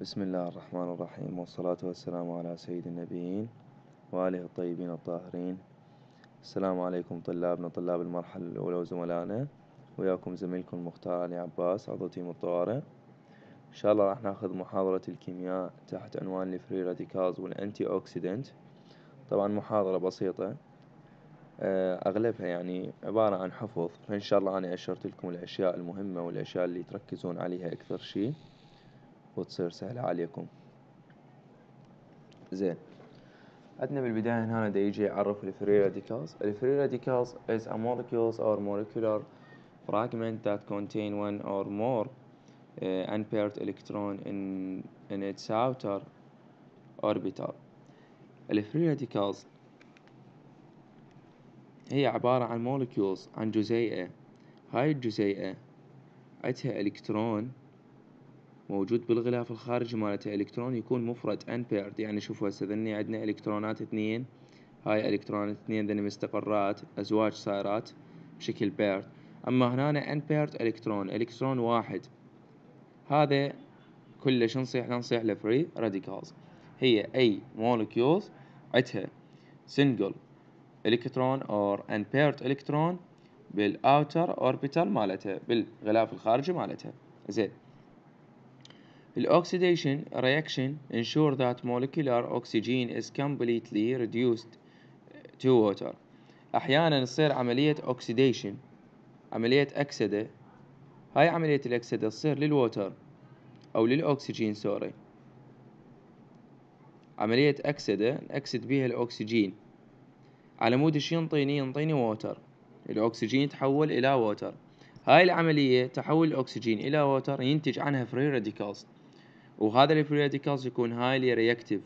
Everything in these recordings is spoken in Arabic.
بسم الله الرحمن الرحيم والصلاة والسلام على سيد النبيين وآله الطيبين الطاهرين السلام عليكم طلابنا طلاب المرحلة الأولى وزملائنا وياكم زميلكم المختار علي عباس عضو تيم الطوارئ إن شاء الله راح ناخذ محاضرة الكيمياء تحت عنوان الفري راديكالز والأنتي أوكسيدنت طبعا محاضرة بسيطة آه، أغلبها يعني عبارة عن حفظ فإن شاء الله أنا أشرت لكم الأشياء المهمة والأشياء اللي تركزون عليها أكثر شي وتصير سهلة عليكم زين عندنا بالبداية هنا دا يجي يعرف الفري راديكالز الفري راديكالز is a molecules or molecular fragment that contain one or more uh, unpaired electron in, in its outer orbital الفري راديكالز هي عبارة عن molecules عن جزيئة هاي الجزيئة عندها الكترون موجود بالغلاف الخارجي مالته الكترون يكون مفرد unpaired يعني شوفوا هسه ذني عندنا الكترونات اثنين هاي الكترونات اثنين ذني مستقرات ازواج صايرات بشكل بيرد اما هنا unpaired الكترون الكترون واحد هذا كله شو نصيح نصيح فري راديكالز هي اي مولكيولز عندها سنجل الكترون اور unpaired الكترون بالاوتر اوربيتال مالتها بالغلاف الخارجي مالتها زين oxidation reaction ensure that molecular oxygen is completely reduced to water أحيانا تصير عملية oxidation عملية أكسدة هاي عملية الأكسدة تصير للووتر أو للأكسجين سوري عملية أكسدة نأكسد بيها الأكسجين على مود شي ينطيني ينطيني ووتر الأكسجين يتحول إلى ووتر هاي العملية تحول الأكسجين إلى ووتر ينتج عنها فري راديكالز وهذا راديكلز يكون هايلي رياكتيف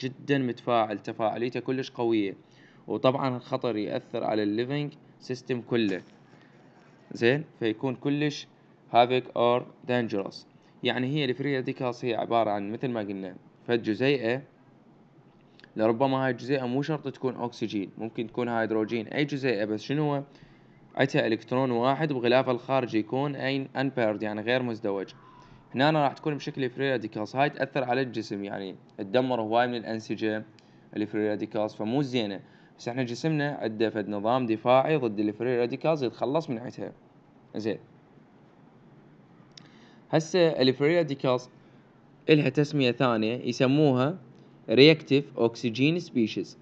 جدا متفاعل تفاعليته كلش قويه وطبعا الخطر ياثر على الليفينج سيستم كله زين فيكون كلش هافيك اور دانجرس يعني هي الفري راديكلز هي عباره عن مثل ما قلنا فد جزيئه لربما هاي الجزيئه مو شرط تكون اكسجين ممكن تكون هيدروجين اي جزيئه بس شنو عتها الكترون واحد وغلافه الخارجي يكون اين انبيرد يعني غير مزدوج هنا راح تكون بشكل فري راديكالز هاي تاثر على الجسم يعني تدمر هواي من الانسجه الفري راديكالز فمو زينه بس احنا جسمنا عنده فد نظام دفاعي ضد الفري راديكالز يتخلص من عندها زين هسه الفري راديكالز الها تسميه ثانيه يسموها رياكتيف اوكسجين سبيشيز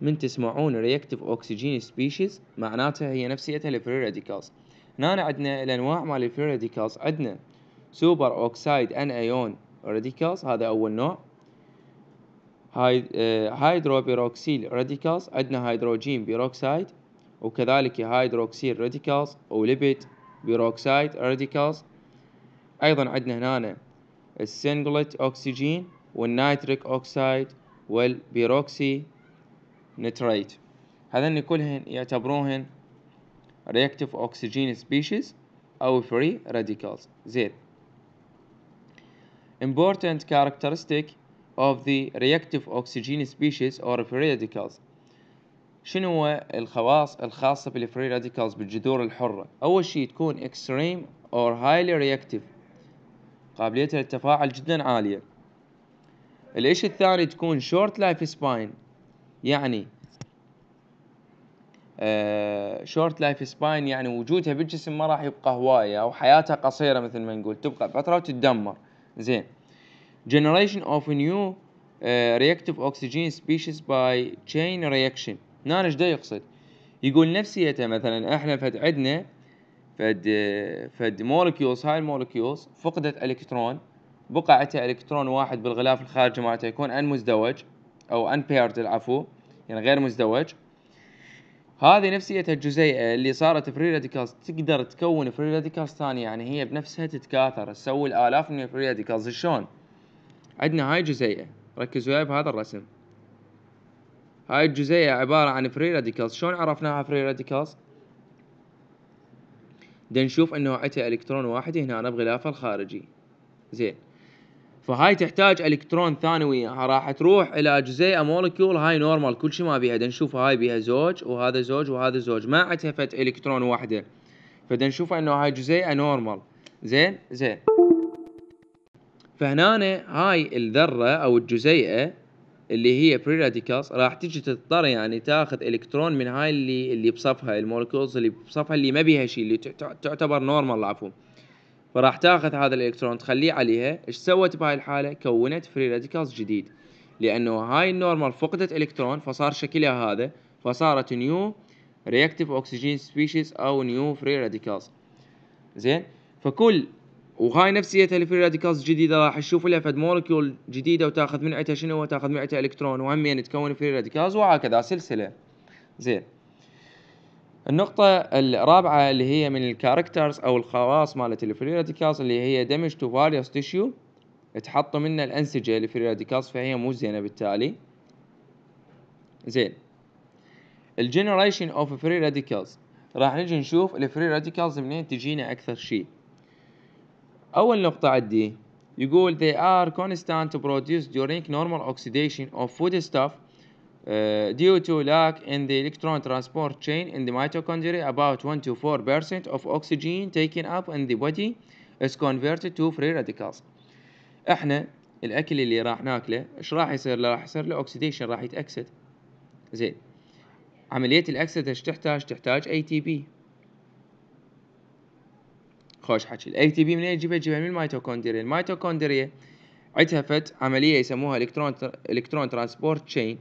من تسمعون رياكتيف اوكسجين سبيشيز معناتها هي نفسيتها الفري راديكالز هنا عندنا الانواع مال الفري راديكالز عندنا سوبر اوكسايد ان ايون راديكالز هذا اول نوع آه، هايدرو بيروكسيل راديكالز عندنا هيدروجين بيروكسايد وكذلك هيدروكسيل راديكالز وليبيد بيروكسايد راديكالز ايضا عندنا هنا السنجلت اوكسجين والنيتريك اوكسايد والبيروكسي نترايت هذن كلهن يعتبروهن رياكتيف اوكسجين سبيشيز او فري راديكالز زين important characteristic of the reactive oxygen species or free radicals شنو هو الخواص الخاصة بالفري راديكالز بالجذور الحرة أول شيء تكون extreme or highly reactive قابليتها للتفاعل جدا عالية الإشي الثاني تكون short life spine يعني شورت لايف سباين يعني وجودها بالجسم ما راح يبقى هواية أو حياتها قصيرة مثل ما نقول تبقى فترة وتتدمر زين generation of new uh, reactive oxygen species by chain reaction هنا ايش دا يقصد يقول نفسيته مثلا احنا فد عندنا فد فد مولكيولز هاي المولكيولز فقدت الكترون بقعتها الكترون واحد بالغلاف الخارجي مالته يكون ان مزدوج او ان بيرد العفو يعني غير مزدوج هذه نفسية الجزيئة اللي صارت فري راديكالز تقدر تكون فري راديكالز ثانية يعني هي بنفسها تتكاثر تسوي الآلاف من الفري راديكالز شلون؟ عندنا هاي جزيئة ركزوا وياي بهذا الرسم هاي الجزيئة عبارة عن فري راديكالز شلون عرفناها فري راديكالز؟ دنشوف انه عندها الكترون واحد هنا بغلافه الخارجي زين فهاي تحتاج الكترون ثانوي راح تروح الى جزيئه مولكيول هاي نورمال كل شيء ما بيها نشوف هاي بيها زوج وهذا زوج وهذا زوج ما عندها فت الكترون واحده نشوف انه هاي جزيئه نورمال زين زين فهنا هاي الذره او الجزيئه اللي هي بري راديكالز راح تجي تضطر يعني تاخذ الكترون من هاي اللي اللي بصفها المولكيولز اللي بصفها اللي ما بيها شيء اللي تعتبر نورمال عفوا فراح تاخذ هذا الالكترون تخليه عليها ايش سوت بهاي الحاله كونت فري راديكالز جديد لانه هاي النورمال فقدت الكترون فصار شكلها هذا فصارت نيو رياكتيف اوكسجين سبيشيز او نيو فري راديكالز زين فكل وهاي نفسيتها الفري راديكالز الجديده راح تشوف لها فد مولكيول جديده وتاخذ من عندها شنو وتاخذ من عندها الكترون وهمين تكون فري راديكالز وهكذا سلسله زين النقطة الرابعة اللي هي من الكاركترز او الخواص مالت الفري راديكالز اللي هي دمج تو فاريوس تيشيو تحطوا منه الانسجة الفري راديكالز فهي مو زينة بالتالي زين الجنريشن اوف فري راديكالز راح نجي نشوف الفري راديكالز منين تجينا اكثر شيء اول نقطة عندي يقول they are constant produced during normal oxidation of stuff Uh, due to lack in the electron transport chain in the mitochondria about 1 to 4 of oxygen taken up in the body is converted to free radicals احنا الاكل اللي راح ناكله ايش راح يصير له راح يصير له اوكسيديشن راح يتاكسد زين عمليه الاكسد ايش تحتاج تحتاج اي تي بي خوش حكي الاي تي بي منين يجيبها يجيبها من الميتوكوندريا الميتوكوندريا عندها فت عمليه يسموها الكترون الكترون ترانسبورت تشين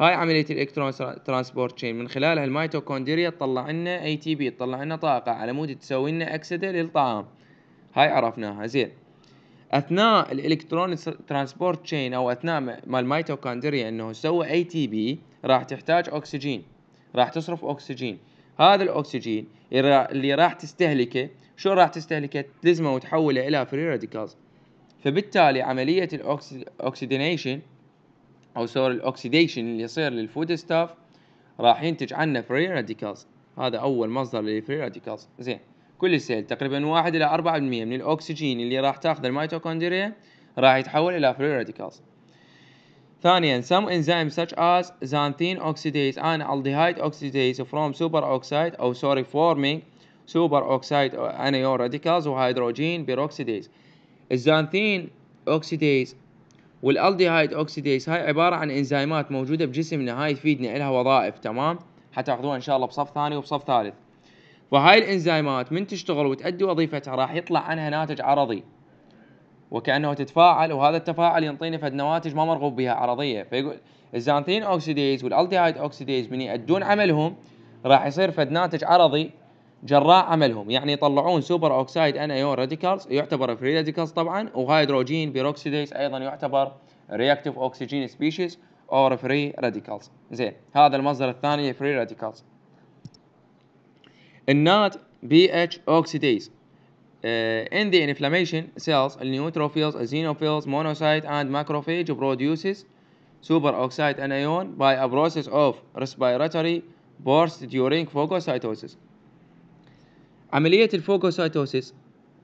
هاي عمليه الالكترون ترانسبورت تشين من خلالها الميتوكوندريا تطلع لنا اي تي بي تطلع لنا طاقه على مود تسوي لنا اكسده للطعام هاي عرفناها زين اثناء الالكترون ترانسبورت تشين او اثناء ما الميتوكوندريا انه سوى اي تي بي راح تحتاج اكسجين راح تصرف اكسجين هذا الاكسجين اللي راح تستهلكه شو راح تستهلكه تلزمه وتحوله الى فري راديكالز فبالتالي عمليه الاكسيدينيشن او سوري الاكسيديشن اللي يصير للفود ستاف راح ينتج عنا فري راديكالز هذا اول مصدر للفري راديكالز زين كل سيل تقريبا 1 الى 4% من الاكسجين اللي راح تاخذ الميتوكوندريا راح يتحول الى فري راديكالز ثانيا some enzymes such as xanthine oxidase and aldehyde oxidase from superoxide او sorry forming superoxide anion radicals وهيدروجين peroxidase الزانثين اوكسيديز والالديهايد اوكسيديز هاي عباره عن انزيمات موجوده بجسمنا هاي تفيدنا الها وظائف تمام حتاخذوها ان شاء الله بصف ثاني وبصف ثالث فهاي الانزيمات من تشتغل وتؤدي وظيفتها راح يطلع عنها ناتج عرضي وكانه تتفاعل وهذا التفاعل ينطينا فد نواتج ما مرغوب بها عرضيه فيقول الزانثين اوكسيديز والالديهايد اوكسيديز من يؤدون عملهم راح يصير فد ناتج عرضي جراء عملهم يعني يطلعون سوبر اوكسايد ان ايون راديكالز يعتبر فري راديكالز طبعا وهيدروجين بيروكسيديز ايضا يعتبر رياكتيف اوكسجين سبيشيز اور فري راديكالز زين هذا المصدر الثاني فري راديكالز النات بي اتش اوكسيديز in the inflammation cells neutrophils xenophils monocyte and macrophage produces superoxide anion by a process of respiratory burst during phagocytosis عملية الفوكوسايتوسيس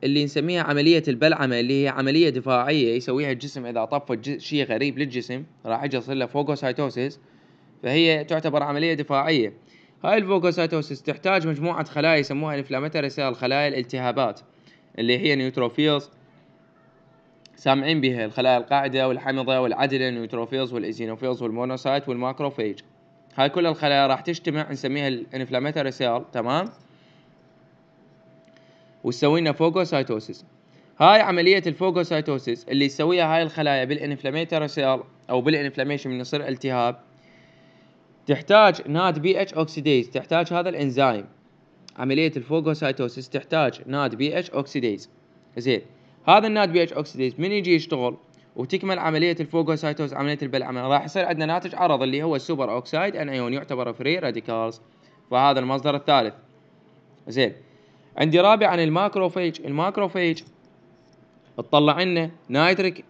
اللي نسميها عملية البلعمة اللي هي عملية دفاعية يسويها الجسم إذا طف شيء غريب للجسم راح يجي يصير له فوكوسايتوسيس فهي تعتبر عملية دفاعية هاي الفوكوسايتوسيس تحتاج مجموعة خلايا يسموها انفلاماتوري سيل خلايا الالتهابات اللي هي نيوتروفيلز سامعين بها الخلايا القاعدة والحمضة والعدلة النيوتروفيلز والإيزينوفيلز والمونوسايت والماكروفيج هاي كل الخلايا راح تجتمع نسميها الانفلاماتوري سيل تمام وتسوي لنا فوجوسايتوسيس هاي عملية الفوجوسايتوسيس اللي يسويها هاي الخلايا بالانفلاميتري سيل او بالانفلاميشن من يصير التهاب تحتاج ناد بي اتش اوكسيديز تحتاج هذا الانزيم عملية الفوجوسايتوسيس تحتاج ناد بي اتش اوكسيديز زين هذا الناد بي اتش اوكسيديز من يجي يشتغل وتكمل عملية الفوجوسايتوس عملية البلعمة راح يصير عندنا ناتج عرض اللي هو السوبر اوكسايد ان ايون يعتبر فري راديكالز فهذا المصدر الثالث زين عندي رابعا الماكروفيج الماكروفيج تطلع لنا نايتريك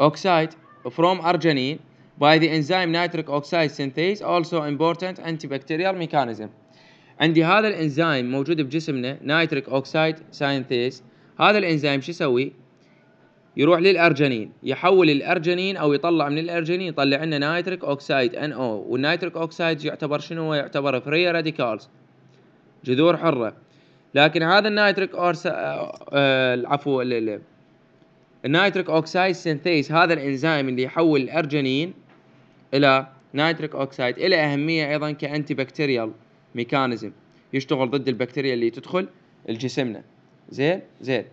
اوكسايد فروم ارجنين باي ذا انزيم نايتريك اوكسايد سينثيز اولسو امبورتنت انتي بكتيريال ميكانيزم عندي هذا الانزيم موجود بجسمنا نايتريك اوكسايد سينثيز هذا الانزيم شو يسوي يروح للارجنين يحول الارجنين او يطلع من الارجنين يطلع لنا نايتريك اوكسايد ان او والنايتريك اوكسايد يعتبر شنو يعتبر فري راديكالز جذور حره لكن هذا النايتريك أورس... العفو آه، آه، النايتريك اوكسايد سينثيز هذا الانزيم اللي يحول الارجينين الى نايتريك اوكسايد الى اهميه ايضا كانتي بكتيريال ميكانيزم يشتغل ضد البكتيريا اللي تدخل الجسمنا زين زين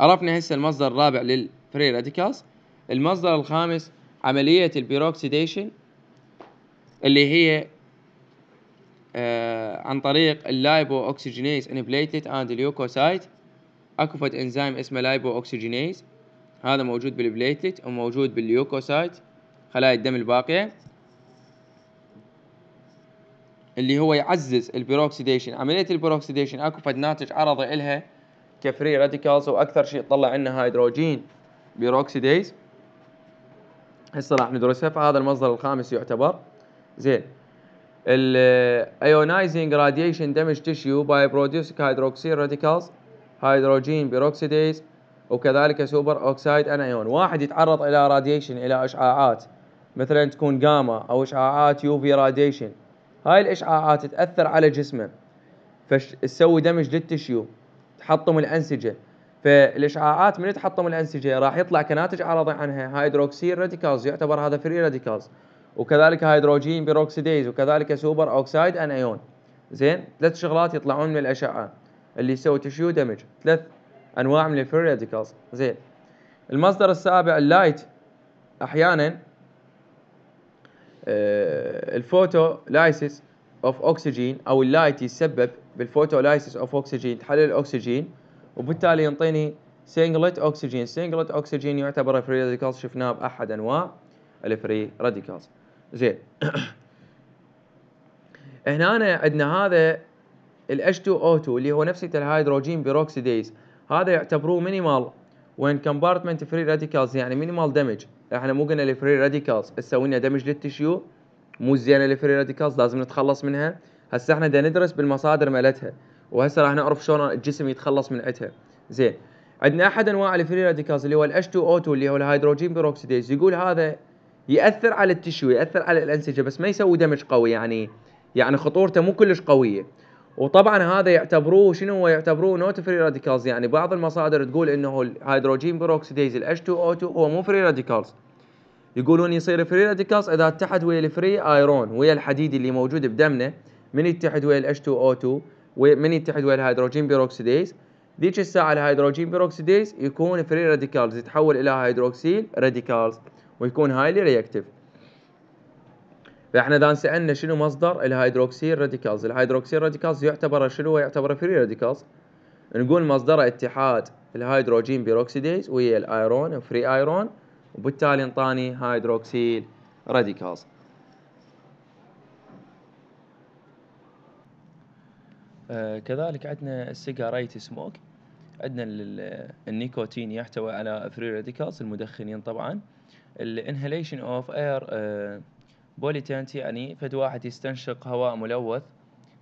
عرفنا هسه المصدر الرابع للفري راديكالز المصدر الخامس عمليه البيروكسيديشن اللي هي آه، عن طريق اللايبو اوكسجينيز انبليتد اند اليوكوسايت اكو فد انزيم اسمه لايبو اوكسجينيز هذا موجود بالبليتلت وموجود بالليوكوسايت خلايا الدم الباقيه اللي هو يعزز البيروكسيديشن عمليه البيروكسيديشن اكو فد ناتج عرضي الها كفري راديكالز واكثر شيء طلع عنا هيدروجين بيروكسيديز هسه راح ندرسها فهذا المصدر الخامس يعتبر زين الايونايزنج راديشن دامج تيشيو باي بروديوسك هيدروكسيل راديكالز هيدروجين بيروكسيديز وكذلك سوبر اوكسايد انايون واحد يتعرض الى راديشن الى اشعاعات مثلا تكون جاما او اشعاعات يو في راديشن هاي الاشعاعات تاثر على جسمه فتسوي دمج للتشيو تحطم الانسجه فالاشعاعات من تحطم الانسجه راح يطلع كناتج عرضي عنها هيدروكسيل راديكالز يعتبر هذا فري راديكالز وكذلك هيدروجين بيروكسيديز وكذلك سوبر اوكسايد ان ايون زين ثلاث شغلات يطلعون من الاشعه اللي يسوي تشيو دمج ثلاث انواع من الفري راديكلز زين المصدر السابع اللايت احيانا آه، الفوتو لايسيس اوف اوكسجين او اللايت يتسبب بالفوتو لايسيس اوف اوكسجين تحلل الاكسجين وبالتالي ينطيني سنجلت اوكسجين سنجلت اوكسجين يعتبر فري راديكالز شفناه باحد انواع الفري راديكالز زين هنا عندنا هذا ال H2O2 اللي هو نفسه الهيدروجين بيروكسيديز هذا يعتبروه مينيمال وين كومبارتمنت فري راديكالز يعني مينيمال دامج احنا مو قلنا الفري راديكالز تسوي لنا دمج للتشيو مو زينه الفري راديكالز لازم نتخلص منها هسه احنا دا ندرس بالمصادر مالتها وهسه راح نعرف شلون الجسم يتخلص من عدها زين عندنا احد انواع الفري راديكالز اللي هو ال H2O2 اللي هو الهيدروجين بيروكسيديز يقول هذا ياثر على التشو ياثر على الانسجه بس ما يسوي دمج قوي يعني يعني خطورته مو كلش قويه وطبعا هذا يعتبروه شنو هو يعتبروه نوت فري راديكالز يعني بعض المصادر تقول انه الهيدروجين بروكسيديز h 2 او 2 هو مو فري راديكالز يقولون يصير فري راديكالز اذا اتحد ويا الفري ايرون ويا الحديد اللي موجود بدمنا من يتحد ويا h 2 او 2 ومن يتحد ويا الهيدروجين بيروكسيديز ذيك الساعه الهيدروجين بيروكسيديز يكون فري راديكالز يتحول الى هيدروكسيل راديكالز ويكون هايلي رياكتيف فاحنا اذا سالنا شنو مصدر الهيدروكسيل راديكالز الهيدروكسيل راديكالز يعتبر شنو هو يعتبر فري راديكالز نقول مصدره اتحاد الهيدروجين بيروكسيديز ويا الايرون فري ايرون وبالتالي انطاني هيدروكسيل راديكالز آه، كذلك عندنا السيجاريت سموك عندنا النيكوتين يحتوي على فري راديكالز المدخنين طبعا الانهيليشن اوف اير آه، بوليتانت يعني فد واحد يستنشق هواء ملوث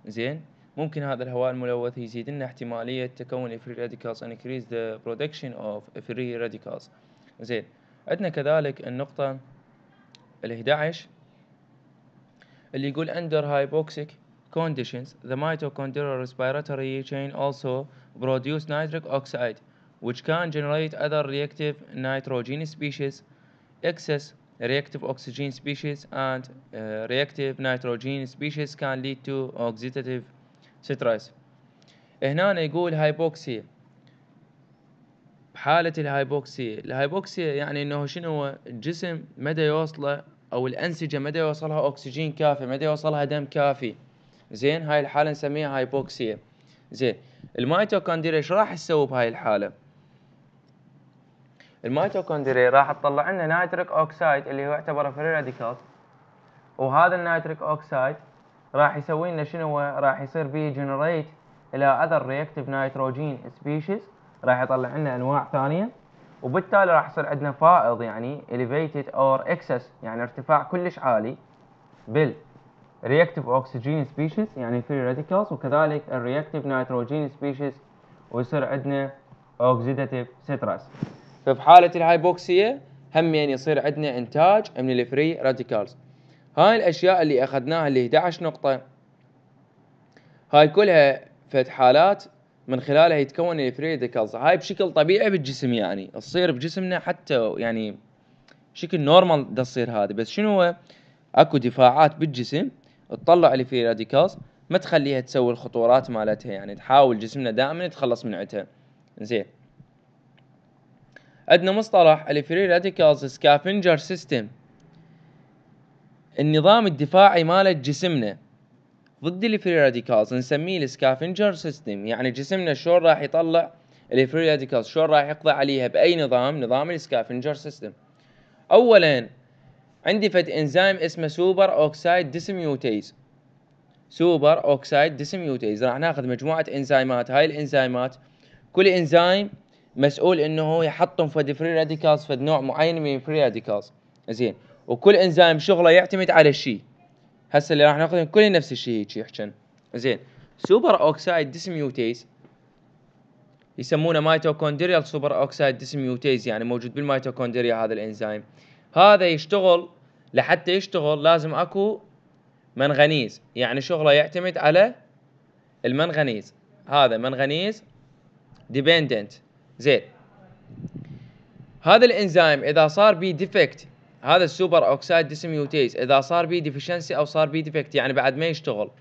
زين ممكن هذا الهواء الملوث يزيد لنا احتمالية تكون الفري راديكالز انكريز ذا برودكشن اوف فري radicals زين عندنا كذلك النقطة ال 11 اللي يقول under hypoxic conditions the mitochondrial respiratory chain also produce nitric oxide which can generate other reactive nitrogen species excess reactive oxygen species and uh, reactive nitrogen species can lead to oxidative stress هنا يقول هايبوكسيا بحالة الهايبوكسيا الهايبوكسيا يعني انه شنو هو الجسم مدى يوصله او الانسجة مدى يوصلها اكسجين كافي مدى يوصلها دم كافي زين هاي الحالة نسميها هايبوكسيا زين الميتوكوندريا ايش راح تسوي بهاي الحالة الميتوكوندريا راح تطلع لنا نايتريك اوكسايد اللي هو يعتبر فري راديكال وهذا النايتريك اوكسايد راح يسوي لنا شنو راح يصير بيه جنريت الى اذر رياكتيف نيتروجين سبيشيز راح يطلع لنا انواع ثانيه وبالتالي راح يصير عندنا فائض يعني elevated or excess يعني ارتفاع كلش عالي بال reactive oxygen species يعني free radicals وكذلك reactive nitrogen species ويصير عندنا oxidative stress حالة الهايبوكسيا هم يعني يصير عندنا انتاج من الفري راديكالز هاي الاشياء اللي اخذناها اللي 11 نقطه هاي كلها فد حالات من خلالها يتكون الفري راديكالز هاي بشكل طبيعي بالجسم يعني تصير بجسمنا حتى يعني بشكل نورمال دا تصير هذه بس شنو هو اكو دفاعات بالجسم تطلع الفري راديكالز ما تخليها تسوي الخطورات مالتها يعني تحاول جسمنا دائما يتخلص من عتها زين عندنا مصطلح الفري راديكالز سكافنجر سيستم النظام الدفاعي مال جسمنا ضد الفري راديكالز نسميه السكافنجر سيستم يعني جسمنا شلون راح يطلع الفري راديكالز شلون راح يقضي عليها باي نظام نظام السكافنجر سيستم اولا عندي فد انزيم اسمه سوبر اوكسايد ديسميوتيز سوبر اوكسايد ديسميوتيز راح ناخذ مجموعه انزيمات هاي الانزيمات كل انزيم مسؤول انه هو يحطم فد فري راديكالز فد نوع معين من الفري راديكالز زين وكل انزيم شغله يعتمد على شيء هسه اللي راح ناخذهم كل نفس الشيء هيك يحكن زين سوبر اوكسايد ديسميوتيز يسمونه ميتوكوندريال سوبر اوكسايد ديسميوتيز يعني موجود بالميتوكوندريا هذا الانزيم هذا يشتغل لحتى يشتغل لازم اكو منغنيز يعني شغله يعتمد على المنغنيز هذا منغنيز ديبندنت زين هذا الانزيم اذا صار بي ديفكت هذا السوبر اوكسايد ديسميوتيز اذا صار بي ديفيشنسي او صار بي ديفكت يعني بعد ما يشتغل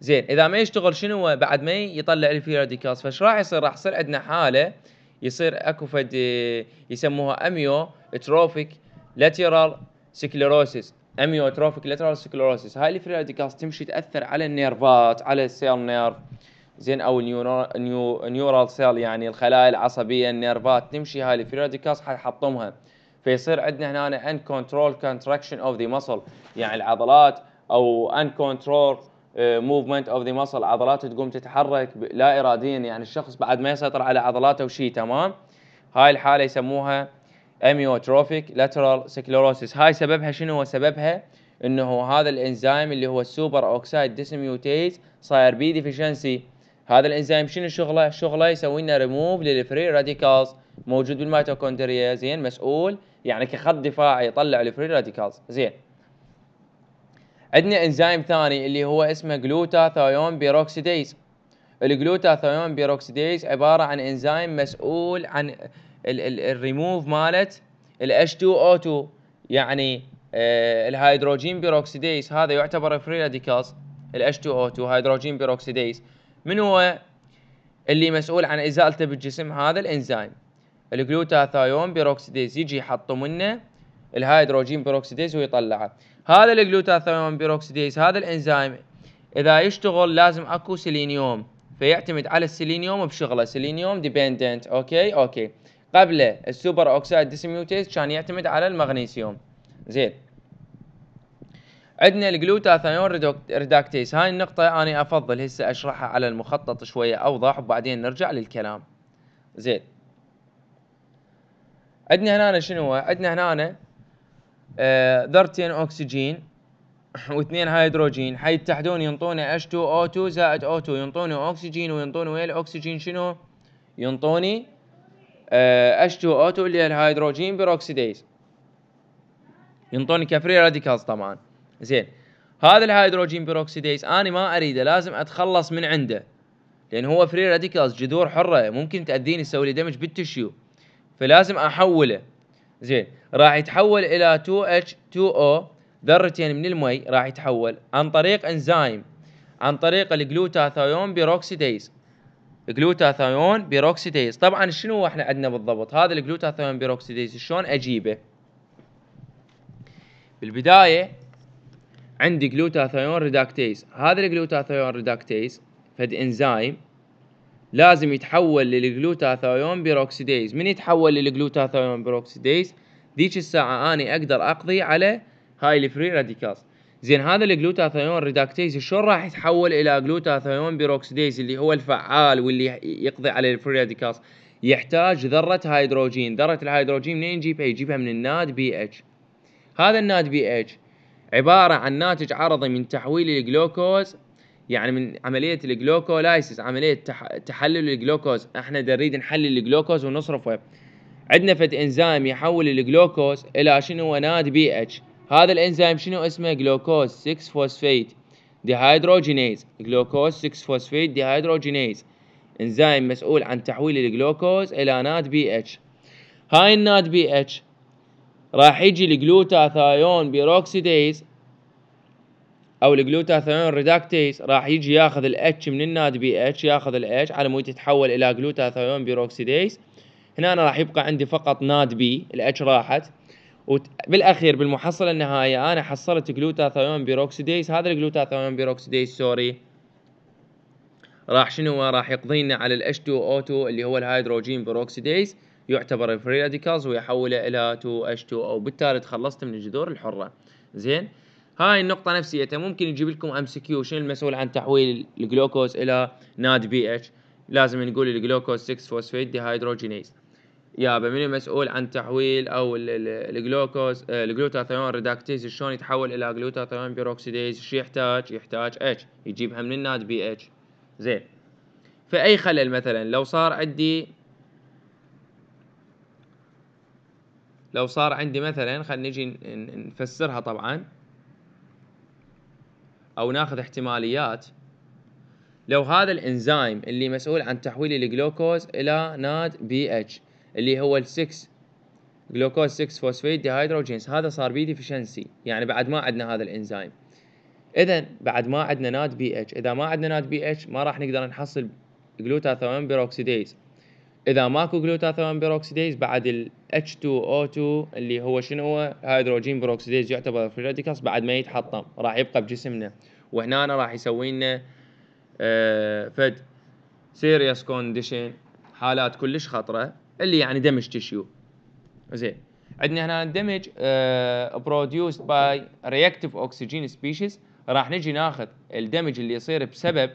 زين اذا ما يشتغل شنو بعد ما يطلع لي راديكالز فايش راح يصير راح يصير عندنا حاله يصير اكو فد آه، يسموها اميو تروفيك لاتيرال سكليروسيس اميو تروفيك لاتيرال سكليروسيس هاي الفري راديكالز تمشي تاثر على النيرفات على السيل نيرف زين او النيورال نيو نيورال سيل يعني الخلايا العصبيه النيرفات تمشي هاي الفيريديكاس حيحطمها فيصير عندنا هنا ان كنترول كونتراكشن اوف ذا مسل يعني العضلات او ان كنترول موفمنت اوف ذا مسل عضلاته تقوم تتحرك لا اراديا يعني الشخص بعد ما يسيطر على عضلاته وشي تمام هاي الحاله يسموها اميوتروفيك لاترال سكلوروسيس هاي سببها شنو هو سببها انه هذا الانزيم اللي هو السوبر اوكسايد ديسميوتيز صاير بي ديفيشنسي هذا الانزيم شنو شغله؟ شغله يسوي لنا ريموف للفري راديكالز موجود بالميتوكوندريا زين مسؤول يعني كخط دفاعي يطلع الفري راديكالز زين عندنا انزيم ثاني اللي هو اسمه جلوتاثايون بيروكسيديز الجلوتاثايون بيروكسيديز عباره عن انزيم مسؤول عن الريموف مالت ال H2O2 يعني آه الهيدروجين بيروكسيديز هذا يعتبر فري راديكالز ال H2O2 هيدروجين بيروكسيديز من هو اللي مسؤول عن ازالته بالجسم هذا الانزيم الجلوتاثايون بيروكسيديز يجي يحطه منه الهيدروجين بيروكسيديز ويطلعه هذا الجلوتاثايون بيروكسيديز هذا الانزيم اذا يشتغل لازم اكو سيلينيوم فيعتمد على السيلينيوم بشغله سيلينيوم ديبندنت اوكي اوكي قبله السوبر اوكسيد ديسميوتيز كان يعتمد على المغنيسيوم زين عندنا الجلوتاثيون ريداكتيز هاي النقطة أنا أفضل هسه أشرحها على المخطط شوية أوضح وبعدين نرجع للكلام زين عندنا هنا شنو هو؟ عندنا هنا آه ذرتين أكسجين واثنين هيدروجين حيتحدون ينطوني H2O2 زائد O2 ينطوني أكسجين وينطوني ويا الأكسجين شنو؟ ينطوني آه H2O2 اللي هي الهيدروجين بيروكسيديز ينطوني كفري راديكالز طبعا زين هذا الهيدروجين بيروكسيديز انا ما اريده لازم اتخلص من عنده لان هو فري راديكالز جذور حره ممكن تاذيني تسوي لي دمج بالتشيو فلازم احوله زين راح يتحول الى 2H2O ذرتين من المي راح يتحول عن طريق انزيم عن طريق الجلوتاثيون بيروكسيديز جلوتاثيون بيروكسيديز طبعا شنو احنا عندنا بالضبط هذا الجلوتاثيون بيروكسيديز شلون اجيبه بالبدايه عندي جلوتاثيون ريداكتيز هذا الجلوتاثيون ريداكتيز فد انزيم لازم يتحول للجلوتاثيون بيروكسيديز من يتحول للجلوتاثيون بيروكسيديز ذيك الساعة أنا أقدر أقضي على هاي الفري راديكالز زين هذا الجلوتاثيون ريداكتيز شلون راح يتحول إلى جلوتاثيون بيروكسيديز اللي هو الفعال واللي يقضي على الفري راديكالز يحتاج ذرة هيدروجين ذرة الهيدروجين منين يجيبها يجيبها من الناد بي اتش هذا الناد بي اتش عبارة عن ناتج عرضي من تحويل الجلوكوز يعني من عملية الجلوكولايسيس عملية تحلل الجلوكوز احنا نريد نحلل الجلوكوز ونصرفه عندنا فد انزيم يحول الجلوكوز الى شنو هو ناد بي اتش هذا الانزيم شنو اسمه جلوكوز 6 فوسفيت ديهيدروجينيز جلوكوز 6 فوسفيت ديهيدروجينيز انزيم مسؤول عن تحويل الجلوكوز الى ناد بي اتش هاي الناد بي اتش راح يجي الجلوتاثايون بيروكسيديز او الجلوتاثايون ريداكتيز راح يجي ياخذ الاتش من الناد بي اتش ياخذ الاتش على مود يتحول الى جلوتاثايون بيروكسيديز هنا أنا راح يبقى عندي فقط ناد بي الاتش راحت وبالاخير بالمحصله النهائيه انا حصلت جلوتاثايون بيروكسيديز هذا الجلوتاثايون بيروكسيديز سوري راح شنو راح يقضي لنا على ال H2O2 اللي هو الهيدروجين بيروكسيديز يعتبر الفري راديكالز ويحوله الى 2 H2 او بالتالي تخلصت من الجذور الحره زين هاي النقطه نفسيتها ممكن يجيب لكم ام سي كيو شنو المسؤول عن تحويل الجلوكوز الى ناد بي اتش لازم نقول الجلوكوز 6 فوسفيت هيدروجينيز يابا من المسؤول عن تحويل او الجلوكوز آه، الجلوتاثيون ريداكتيز شلون يتحول الى جلوتاثيون بيروكسيديز شو يحتاج يحتاج اتش يجيبها من الناد بي اتش زين فاي خلل مثلا لو صار عندي لو صار عندي مثلا خلينا نجي نفسرها طبعا او ناخذ احتماليات لو هذا الانزيم اللي مسؤول عن تحويل الجلوكوز الى ناد بي اتش اللي هو ال6 جلوكوز 6 فوسفيت هيدروجينز هذا صار بي ديفشنسي يعني بعد ما عندنا هذا الانزيم اذا بعد ما عندنا ناد بي اتش اذا ما عندنا ناد بي اتش ما راح نقدر نحصل جلوتاثيون بيروكسيديز اذا ماكو جلوتاثيون بيروكسيديز بعد ال H2O2 اللي هو شنو هو هيدروجين بيروكسيديز يعتبر فريديكاس بعد ما يتحطم راح يبقى بجسمنا وهنا راح يسوي لنا آه، فد سيريس كونديشن حالات كلش خطره اللي يعني دمج تشيو زين عندنا هنا دمج برودوسد باي رياكتيف اوكسجين سبيشيز راح نجي ناخذ الدمج اللي يصير بسبب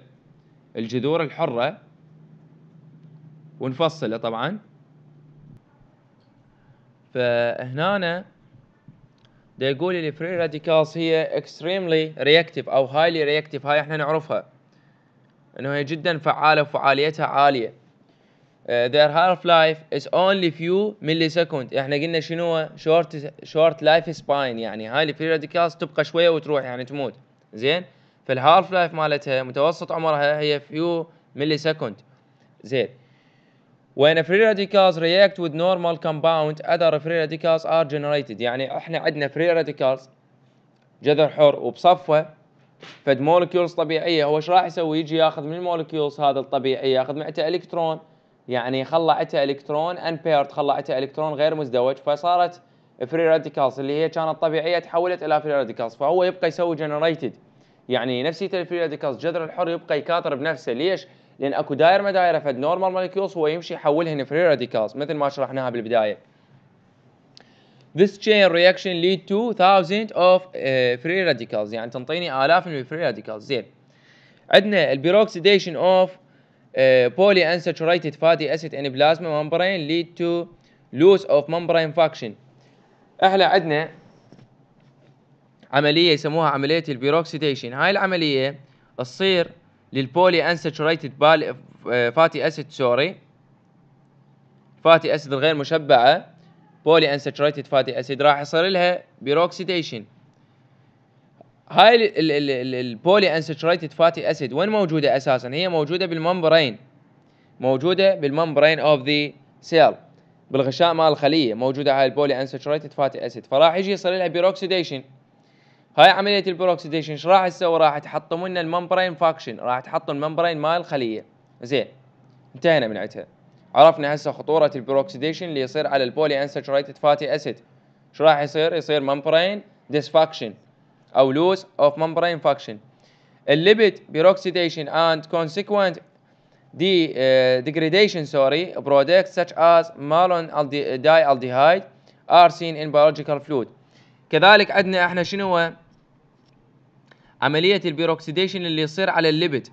الجذور الحره ونفصله طبعا فهنا دا يقول لي الفري راديكالز هي اكستريملي رياكتيف او هايلي رياكتيف هاي احنا نعرفها انه هي جدا فعاله وفعاليتها عاليه uh, their half life is only few millisecond احنا قلنا شنو شورت شورت لايف سباين يعني هاي الفري راديكالز تبقى شويه وتروح يعني تموت زين فالهالف لايف مالتها متوسط عمرها هي فيو ملي سكند زين when free radicals react with normal compound other free radicals are generated يعني احنا عندنا free radicals جذر حر وبصفه فد مولكيولز طبيعيه هو ايش راح يسوي يجي ياخذ من المولكيولز هذا الطبيعي ياخذ معته الكترون يعني خلعته الكترون انبيرد خلعته الكترون غير مزدوج فصارت فري راديكالز اللي هي كانت طبيعيه تحولت الى فري راديكالز فهو يبقى يسوي جنريتد يعني نفسيه الفري راديكالز جذر الحر يبقى يكاثر بنفسه ليش؟ لان اكو دائره ما دائره فد نورمال مولكيولز هو يمشي يحولهن فري راديكالز مثل ما شرحناها بالبدايه This chain reaction lead to thousands of آه، free radicals يعني تنطيني آلاف من الفري radicals زين عندنا البيروكسيديشن اوف آه، بولي unsaturated fatty acid in plasma membrane lead to loss of membrane function احنا عندنا عملية يسموها عملية البيروكسيديشن هاي العملية تصير للبولي انساتشوريتد فاتي اسيد سوري فاتي اسيد الغير مشبعه بولي انساتشوريتد فاتي اسيد راح يصير لها بيروكسيديشن هاي البولي انساتشوريتد فاتي اسيد وين موجوده اساسا هي موجوده بالممبرين موجوده بالممبرين اوف ذا سيل بالغشاء مال الخليه موجوده هاي البولي انساتشوريتد فاتي اسيد فراح يجي يصير لها بيروكسيديشن هاي عمليه البروكسيديشن ايش راح تسوي؟ راح تحطم لنا الممبرين فاكشن، راح تحطم الممبرين مال الخليه. زين انتهينا من عندها. عرفنا هسه خطوره البروكسيديشن اللي يصير على البولي انساتشوريتد فاتي اسيد. ايش راح يصير؟ يصير ممبرين ديسفاكشن او لوس اوف ممبرين فاكشن. الليبيد بروكسيديشن اند كونسيكوينت دي ديجريديشن degradation sorry products such as malon الديهايد ار سين ان biological فلويد كذلك عندنا احنا شنو عمليه البيروكسيديشن اللي يصير على الليبيد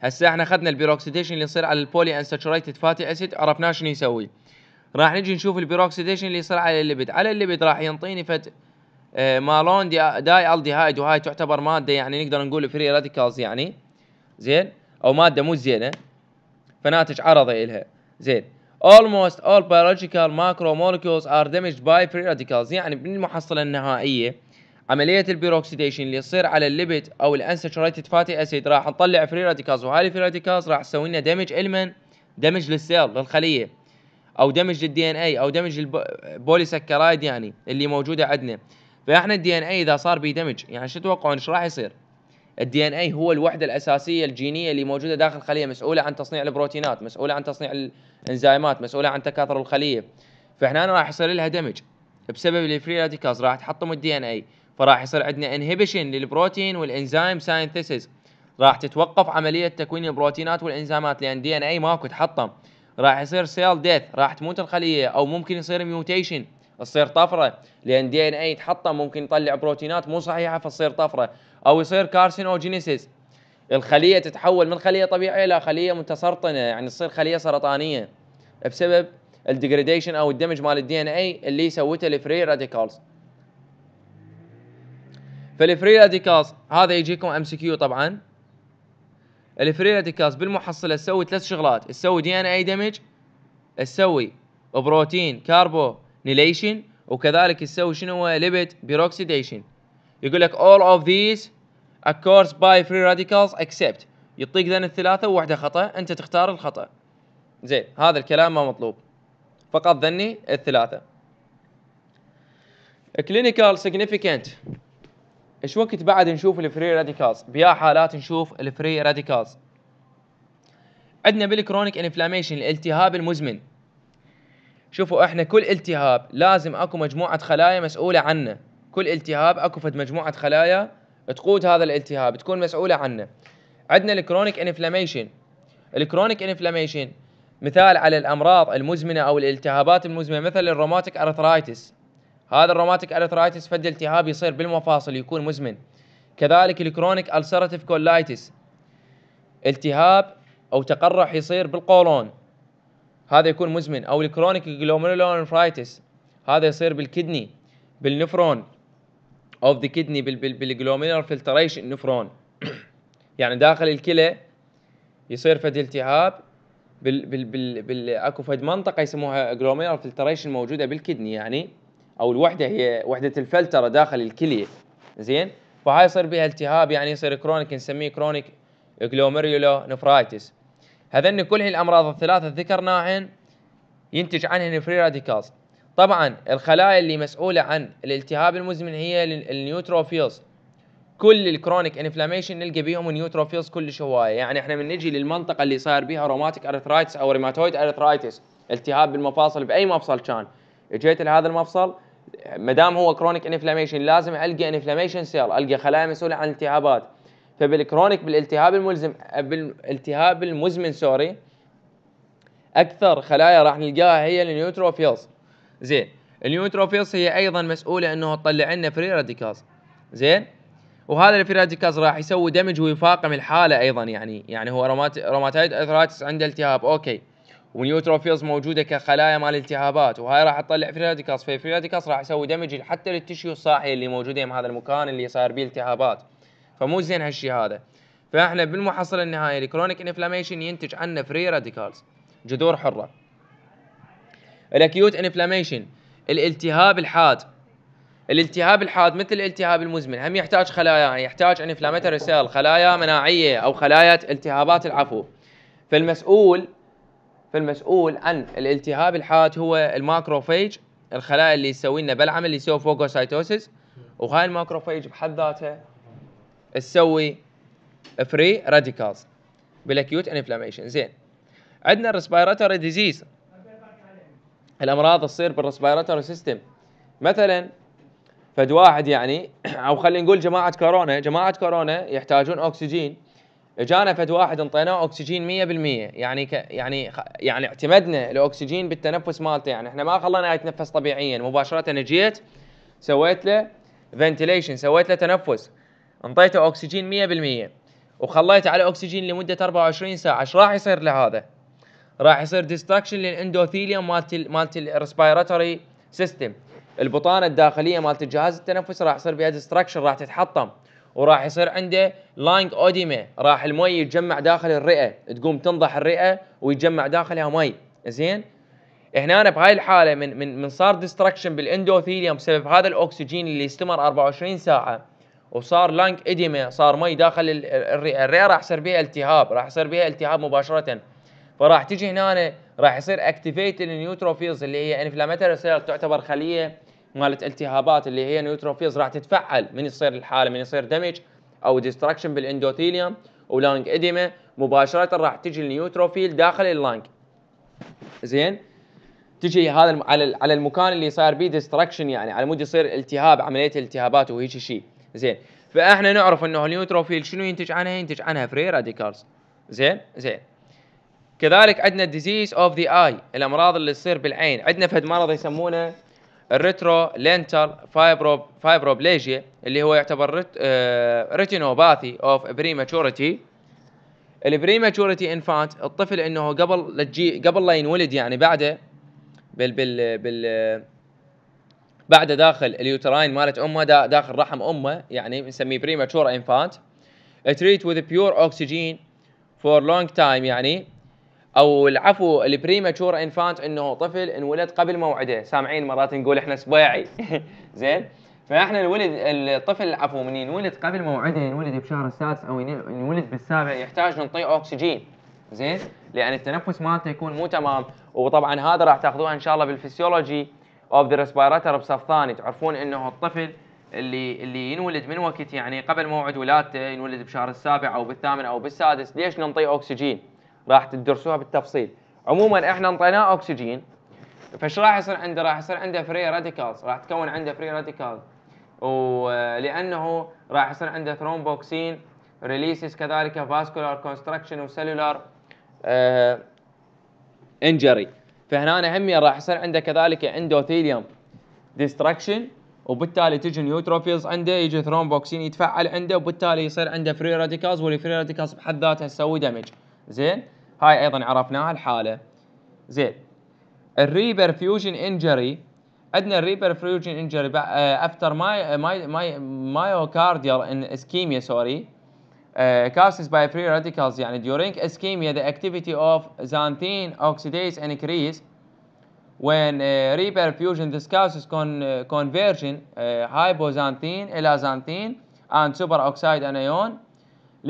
هسه احنا اخذنا البيروكسيديشن اللي يصير على البولي انساتشوريتد فاتي اسيد عرفناه شنو يسوي راح نجي نشوف البيروكسيديشن اللي يصير على الليبيد على الليبيد راح ينطيني فت آه، مالون دي داي الديهايد وهاي تعتبر ماده يعني نقدر نقول فري راديكالز يعني زين او ماده مو زينه فناتج عرضي الها زين almost all biological macromolecules are damaged by free radicals يعني من المحصلة النهائية عملية البيروكسيديشن اللي يصير على الليبت او الانساتوريتد فاتي اسيد راح نطلع فري راديكالز وهاي الفري راديكالز راح تسوي لنا دامج المن دامج للسيل للخلية او دامج للدي ان اي او دمج للبوليسكرايد يعني اللي موجودة عندنا فاحنا الدي ان اي اذا صار بيه دامج يعني شو تتوقعون ايش راح يصير؟ الدي ان اي هو الوحده الاساسيه الجينيه اللي موجوده داخل الخليه مسؤوله عن تصنيع البروتينات مسؤوله عن تصنيع الانزيمات مسؤوله عن تكاثر الخليه فهنا راح يصير لها دمج بسبب الفري راديكالز راح تحطم الدي ان اي فراح يصير عندنا انهبيشن للبروتين والانزيم ساينثيسيس راح تتوقف عمليه تكوين البروتينات والانزيمات لان دي ان اي ماكو تحطم راح يصير سيل ديث راح تموت الخليه او ممكن يصير ميوتيشن تصير طفره لان دي ان اي تحطم ممكن يطلع بروتينات مو صحيحه فتصير طفره او يصير كارسينوجينيسيس الخليه تتحول من خليه طبيعيه الى خليه متسرطنه يعني تصير خليه سرطانيه بسبب الديجريديشن او الدمج مال الدي ان اي اللي سوته الفري راديكالز فالفري راديكالز هذا يجيكم ام سي كيو طبعا الفري راديكالز بالمحصله تسوي ثلاث شغلات تسوي دي ان اي دمج تسوي بروتين كاربو نيليشن وكذلك تسوي شنو هو ليبيد بيروكسيديشن يقول لك all of these occurs by free radicals except يعطيك ذن الثلاثه وواحده خطا انت تختار الخطا زين هذا الكلام ما مطلوب فقط ذني الثلاثه clinical significant ايش وقت بعد نشوف الفري راديكالز بيا حالات نشوف الفري راديكالز عندنا بالكرونيك انفلاميشن الالتهاب المزمن شوفوا احنا كل التهاب لازم اكو مجموعه خلايا مسؤوله عنه كل التهاب اكو فد مجموعه خلايا تقود هذا الالتهاب تكون مسؤوله عنه عندنا الكرونيك انفلاميشن الكرونيك انفلاميشن مثال على الامراض المزمنه او الالتهابات المزمنه مثل الروماتيك ارثرايتس هذا الروماتيك ارثرايتس فد التهاب يصير بالمفاصل يكون مزمن كذلك الكرونيك السراتيف كولايتس التهاب او تقرح يصير بالقولون هذا يكون مزمن او الكرونيك جلوميرولونفرايتس هذا يصير بالكدني بالنفرون اوف ذا كدني بالجلوميرال فلتريشن نفرون يعني داخل الكلى يصير فد التهاب بال بال بال بال اكو فد منطقه يسموها جلوميرال فلتريشن موجوده بالكدني يعني او الوحده هي وحده الفلتره داخل الكليه زين فهاي يصير بها التهاب يعني يصير كرونيك نسميه كرونيك جلوميرولو نفرايتس هذن كل الامراض الثلاثه ذكرناهن ينتج عنهن فري راديكالز طبعا الخلايا اللي مسؤوله عن الالتهاب المزمن هي النيوتروفيلز كل الكرونيك انفلاميشن نلقى بيهم نيوتروفيلز كل هوايه يعني احنا من نجي للمنطقه اللي صاير بيها روماتيك ارثرايتس او ريماتويد ارثرايتس التهاب بالمفاصل باي مفصل كان اجيت لهذا المفصل ما دام هو كرونيك انفلاميشن لازم القى انفلاميشن سيل القى خلايا مسؤوله عن التهابات فبالكرونيك بالالتهاب الملزم بالالتهاب المزمن سوري اكثر خلايا راح نلقاها هي النيوتروفيلز زين النيوتروفيلز هي ايضا مسؤوله انه تطلع لنا فري راديكالز زين وهذا الفري راديكالز راح يسوي دمج ويفاقم الحاله ايضا يعني يعني هو روماتايد اثراتس عنده التهاب اوكي ونيوتروفيلز موجوده كخلايا مال التهابات وهاي راح تطلع فري راديكالز فالفري راديكالز راح يسوي دمج حتى للتشيو الصاحيه اللي موجوده بهذا هذا المكان اللي صار بيه التهابات فمو زين هالشيء هذا فاحنا بالمحصله النهائيه الكرونيك انفلاميشن ينتج عنا فري راديكالز جذور حره الاكيوت انفلاميشن الالتهاب الحاد الالتهاب الحاد مثل الالتهاب المزمن هم يحتاج خلايا يعني يحتاج انفلاميتري سيل خلايا مناعيه او خلايا التهابات العفو فالمسؤول فالمسؤول عن الالتهاب الحاد هو الماكروفيج الخلايا اللي يسوي لنا بلعم اللي يسوي فوكوسايتوسيس وهاي الماكروفيج بحد ذاتها تسوي فري راديكالز بالاكيوت انفلاميشن زين عندنا الريسبيراتوري ديزيز الامراض تصير بالرسبيراتوري سيستم مثلا فد واحد يعني او خلينا نقول جماعه كورونا جماعه كورونا يحتاجون اكسجين اجانا فد واحد انطيناه اكسجين 100% يعني يعني يعني اعتمدنا الاكسجين بالتنفس مالته يعني احنا ما خليناه يتنفس طبيعيا مباشره جيت سويت له فنتيليشن سويت له تنفس انطيته اكسجين 100% وخليته على اكسجين لمده 24 ساعه ايش راح يصير لهذا؟ راح يصير ديستراكشن للاندوثيليوم مالت مالت الريسبيراتوري سيستم البطانه الداخليه مالت الجهاز التنفس راح يصير بها ديستراكشن راح تتحطم وراح يصير عنده لانج اوديما راح المي يتجمع داخل الرئه تقوم تنضح الرئه ويتجمع داخلها مي زين هنا بهاي الحاله من من من صار ديستراكشن بالاندوثيليوم بسبب هذا الاكسجين اللي استمر 24 ساعه وصار لانج اديما صار مي داخل الرئه الرئه راح يصير بها التهاب راح يصير بها التهاب مباشره فراح تجي هنا راح يصير اكتيفيتد النيوتروفيلز اللي هي انفلاماتوري سيل تعتبر خليه مالت التهابات اللي هي نيوتروفيلز راح تتفعل من يصير الحاله من يصير دمج او ديستركشن بالاندوثيليوم ولانج اديما مباشره راح تجي النيوتروفيل داخل اللانج زين تجي هذا على على المكان اللي صار بيه ديستركشن يعني على مود يصير التهاب عمليه التهابات وهيك شيء زين فاحنا نعرف انه النيوتروفيل شنو ينتج عنها ينتج عنها فري راديكالز زين زين كذلك عندنا ديزيز اوف ذا اي الامراض اللي تصير بالعين عندنا فهد مرض يسمونه الريترو لينتال فايبرو فايبروبليجيا اللي هو يعتبر ريت اه ريتينوباثي اوف بريماتوريتي البريماتوريتي انفانت الطفل انه قبل لتجي قبل لا ينولد يعني بعده بال بال بال بعده داخل اليوتراين مالت امه دا داخل رحم امه يعني نسميه بريماتور انفانت تريت وذ بيور اوكسجين فور لونج تايم يعني او العفو البريماتشور انفانت انه طفل انولد قبل موعده سامعين مرات نقول احنا سباعي زين فاحنا الولد الطفل العفو من ينولد قبل موعده ينولد بشهر السادس او ينولد بالسابع يحتاج نعطيه اكسجين زين لان التنفس مالته يكون مو تمام وطبعا هذا راح تاخذوها ان شاء الله بالفسيولوجي اوف ذا ريسبيراتور بصف ثاني تعرفون انه الطفل اللي اللي ينولد من وقت يعني قبل موعد ولادته ينولد بشهر السابع او بالثامن او بالسادس ليش ننطيه اكسجين راح تدرسوها بالتفصيل عموما احنا انطيناه اكسجين فايش راح يصير عنده راح يصير عنده فري راديكالز راح تكون عنده فري راديكال ولانه راح يصير عنده ثرومبوكسين ريليسز كذلك فاسكولار كونستراكشن وسيلولار انجري فهنا هم راح يصير عنده كذلك اندوثيليوم ديستراكشن وبالتالي تجي نيوتروفيلز عنده يجي ثرومبوكسين يتفعل عنده وبالتالي يصير عنده فري راديكالز والفري راديكالز بحد ذاتها تسوي دمج زين هاي ايضا عرفناها الحاله زين الريبرفيوجن انجري عندنا الريبرفيوجن انجري افتر ماي ماي ماي مايوكارديال ان اسكيميا سوري كاسس باي فري راديكالز يعني during ischemia the activity of xanthine oxidase increase when uh, reperfusion this causes con, uh, conversion uh, hypoxanthine الى xanthine and superoxide anion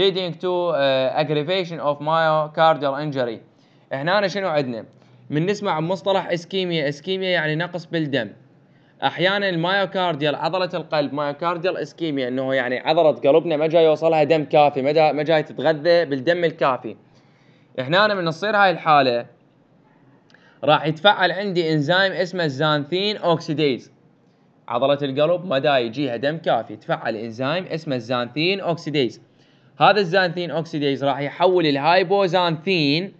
leading to uh, aggravation of myocardial injury هنا شنو عندنا من نسمع مصطلح اسكيميا اسكيميا يعني نقص بالدم احيانا المايوكارديال عضله القلب مايوكارديال اسكيميا انه يعني عضله قلبنا ما جاي يوصلها دم كافي ما جاي ما جاي تتغذى بالدم الكافي هنا من تصير هاي الحاله راح يتفعل عندي انزيم اسمه الزانثين اوكسيديز عضله القلب ما دا يجيها دم كافي تفعل انزيم اسمه الزانثين اوكسيديز هذا الزانثين اوكسيديز راح يحول الهايبوزانثين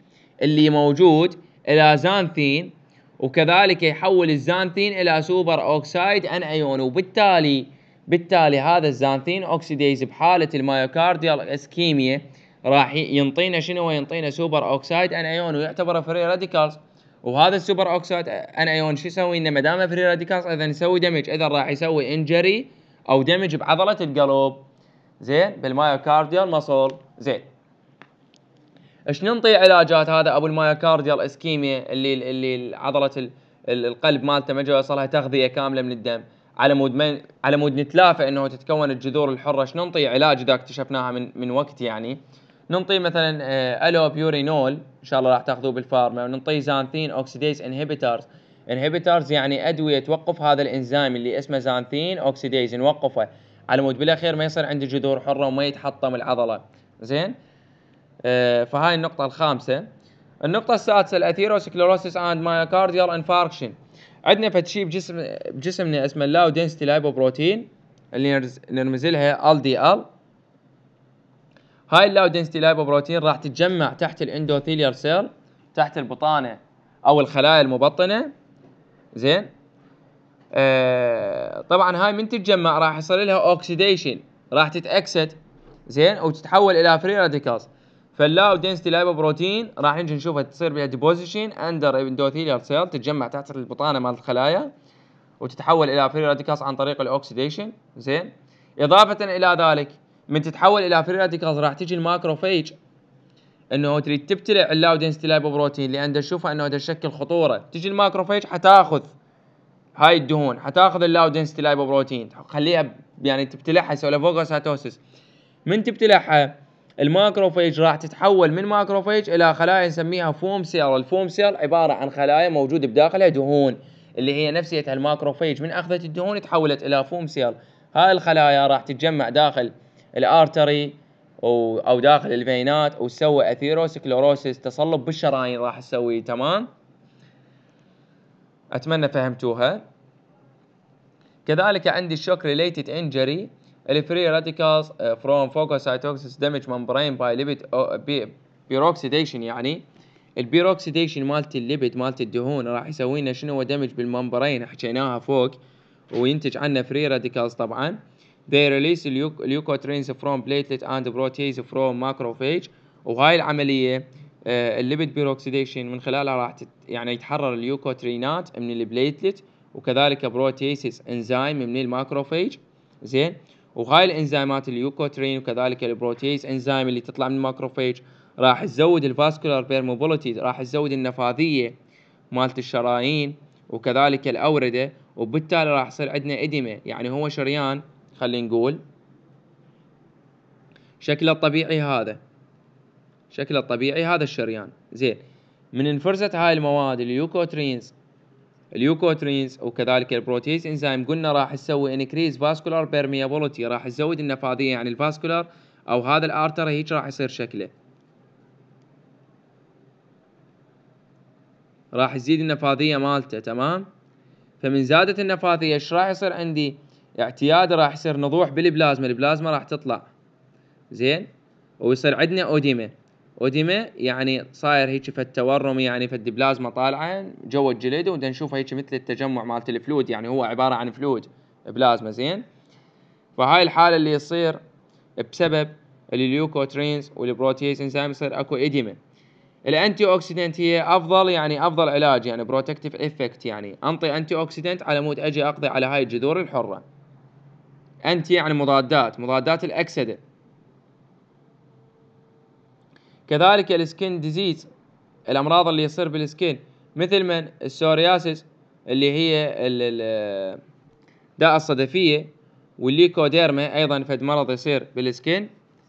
اللي موجود الى زانثين وكذلك يحول الزانثين الى سوبر اوكسايد ان ايون وبالتالي بالتالي هذا الزانثين اوكسيديز بحاله المايوكارديال اسكيميا راح ينطينا شنو ينطينا سوبر اوكسايد ان ايون ويعتبر فري راديكالز وهذا السوبر اوكسايد ان ايون شو يسوي لنا ما دام فري راديكالز اذا يسوي دمج اذا راح يسوي انجري او دمج بعضله القلب زين بالمايوكارديال مصل زين ايش ننطي علاجات هذا ابو المايوكارديال اسكيميا اللي اللي عضله القلب مالته ما يوصلها تغذيه كامله من الدم على مود من على مود نتلافى انه تتكون الجذور الحره ايش ننطي علاج اذا اكتشفناها من من وقت يعني ننطي مثلا الو آه، بيورينول ان شاء الله راح تاخذوه بالفارما وننطي زانثين اوكسيديز انهبيترز انهبيترز يعني ادويه توقف هذا الانزيم اللي اسمه زانثين اوكسيديز نوقفه على مود بالاخير ما يصير عندي جذور حره وما يتحطم العضله زين آه، فهاي النقطه الخامسه النقطه السادسه الاثيروسكليروسيس اند مايوكارديال انفاركشن عندنا فد شيء بجسم بجسمنا اسمه اللاو دنسيتي لايبوبروتين اللي نرمز لها ال دي ال هاي اللاو دنسيتي لايبوبروتين راح تتجمع تحت الاندوثيليال سيل تحت البطانه او الخلايا المبطنه زين آه، طبعا هاي من تتجمع راح يصير لها اوكسيديشن راح تتاكسد زين وتتحول الى فري راديكالز فاللاو دنسيتي لايبو بروتين راح نجي نشوفها تصير بها ديبوزيشن اندر اندوثيليال سيل تتجمع تحت البطانه مال الخلايا وتتحول الى فري راديكالز عن طريق الاوكسيديشن زين اضافه الى ذلك من تتحول الى فري راديكالز راح تجي الماكروفيج انه تريد تبتلع اللاو دنسيتي لايبو بروتين لان نشوفها انه تشكل خطوره تجي الماكروفيج حتاخذ هاي الدهون حتاخذ اللاو دنسيتي بروتين خليها يعني تبتلعها يسوي لها ساتوسس من تبتلعها الماكروفيج راح تتحول من ماكروفيج الى خلايا نسميها فوم سيل، الفوم سيل عباره عن خلايا موجوده بداخلها دهون اللي هي نفسيتها الماكروفيج من اخذت الدهون تحولت الى فوم سيل، هاي الخلايا راح تتجمع داخل الارتري او او داخل الفينات وتسوي اثيروسكلوروسيس تصلب بالشرايين راح تسوي تمام؟ أتمنى فهمتوها كذلك عندي الشوك ريليتد انجري اللي فري راديكالز فروم فوكوسايتوكسيس دامج ممبرين باي ليبيد بيروكسيديشن يعني البيروكسيديشن مالت الليبيد مالت الدهون راح يسوي لنا شنو هو دامج بالممبرين حكيناها فوق وينتج عنا فري راديكالز طبعا they release leukotrienes from platelet and protease from macrophage وهاي العملية آه، الليبيد بيروكسيديشن من خلالها راح تت... يعني يتحرر اليوكوترينات من البليتلت وكذلك بروتيسيس انزيم من الماكروفاج زين وهاي الانزيمات اليوكوترين وكذلك البروتيس انزيم اللي تطلع من الماكروفاج راح تزود الفاسكولار بيرموبيليتي راح تزود النفاذيه مالت الشرايين وكذلك الاورده وبالتالي راح يصير عندنا ادمه يعني هو شريان خلينا نقول شكله الطبيعي هذا شكله الطبيعي هذا الشريان زين من انفرزت هاي المواد اليوكوترينز اليوكوترينز وكذلك البروتيز انزيم قلنا راح تسوي انكريز فاسكولار بيرميابيلتي راح تزود النفاذيه يعني الفاسكولار او هذا الارتر هيك راح يصير شكله راح تزيد النفاذيه مالته تمام فمن زادت النفاذيه ايش راح يصير عندي اعتياد راح يصير نضوح بالبلازما البلازما راح تطلع زين ويصير عندنا اوديمه ودمه يعني صاير هيك التورم يعني فد بلازما طالعه جوا الجلد ودا نشوف هيك مثل التجمع مالت الفلود يعني هو عباره عن فلود بلازما زين فهاي الحاله اللي يصير بسبب الليوكوترينز والبروتيز انزيم يصير اكو اديمه الانتي اوكسيدنت هي افضل يعني افضل علاج يعني بروتكتيف افكت يعني انطي انتي اوكسيدنت على مود اجي اقضي على هاي الجذور الحره انتي يعني مضادات مضادات الاكسده كذلك السكين ديزيز الامراض اللي يصير بالسكين مثل من السورياسيس اللي هي الداء الصدفيه والليكوديرما ايضا فد مرض يصير بالسكين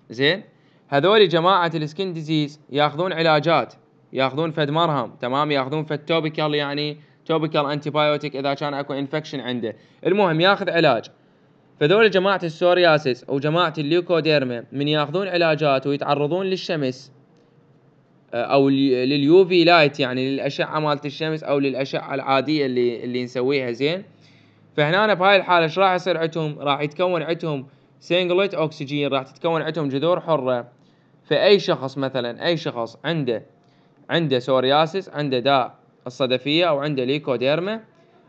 زين هذول جماعه السكين ديزيز ياخذون علاجات ياخذون فد مرهم تمام ياخذون فد توبيكال يعني توبيكال انتي بايوتيك اذا كان اكو انفكشن عنده المهم ياخذ علاج فذول جماعه السورياسيس او جماعه من ياخذون علاجات ويتعرضون للشمس او لليوفي لايت يعني للاشعه مالت الشمس او للاشعه العاديه اللي اللي نسويها زين فهنا بهاي الحاله ايش راح يصير عندهم راح يتكون عندهم سينجلت اكسجين راح تتكون عندهم جذور حره فاي شخص مثلا اي شخص عنده عنده سورياسيس عنده داء الصدفيه او عنده ليكوديرما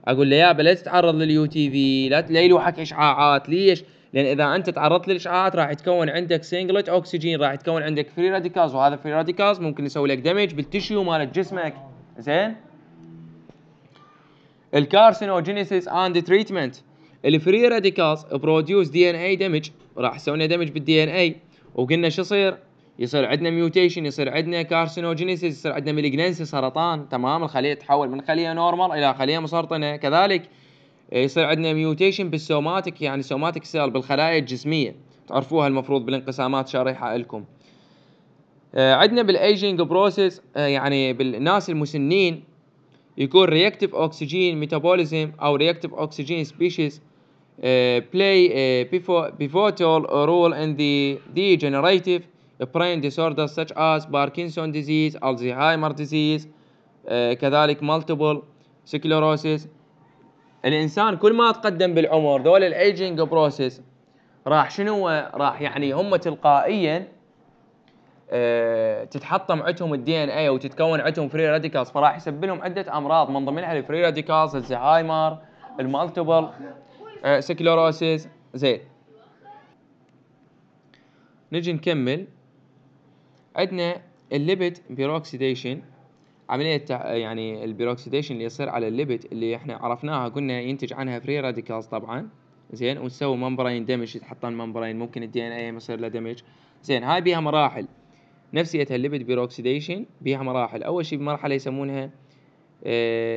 اقول له يا لا تتعرض لليو تي في لا لا يلوحك اشعاعات ليش لان اذا انت تعرضت للاشعاعات راح يتكون عندك سنجلت اوكسجين راح يتكون عندك فري راديكالز وهذا فري راديكالز ممكن يسوي لك دمج بالتشيو مال جسمك زين الكارسينوجينيسيس اند تريتمنت الفري راديكالز برودوس دي ان اي دمج راح يسوي لنا دمج بالدي ان اي وقلنا شو يصير؟ يصير عندنا ميوتيشن يصير عندنا كارسينوجينيسيس يصير عندنا ميليجنسي سرطان تمام الخليه تتحول من خليه نورمال الى خليه مسرطنه كذلك يصير عندنا ميوتيشن بالسوماتيك يعني سوماتيك سيل بالخلايا الجسميه تعرفوها المفروض بالانقسامات شارحها لكم آه، عندنا بالايجنج آه، بروسيس يعني بالناس المسنين يكون رياكتيف اوكسجين ميتابوليزم او رياكتيف اوكسجين سبيشيز بلاي بيفوتول رول ان ذا دي degenerative برين ديسوردرز such as باركنسون ديزيز الزهايمر ديزيز كذلك مالتيبل سكلروسيس الانسان كل ما تقدم بالعمر ذول الايجنج بروسيس راح شنو راح يعني هم تلقائيا أه تتحطم عندهم الدي ان اي وتتكون عندهم فري راديكالز فراح يسبب لهم عده امراض من ضمنها الفري راديكالز الزهايمر المالتيبل أه سكلوروسيس زين نجي نكمل عندنا الليبت بيروكسيديشن عملية يعني البيروكسيديشن اللي يصير على الليبت اللي احنا عرفناها قلنا ينتج عنها فري راديكالز طبعا زين ونسوي ممبرين دمج يتحطون ممبرين ممكن الدي ان اي يصير له دمج زين هاي بيها مراحل نفسية الليبت بيروكسيديشن بيها مراحل اول شيء بمرحلة يسمونها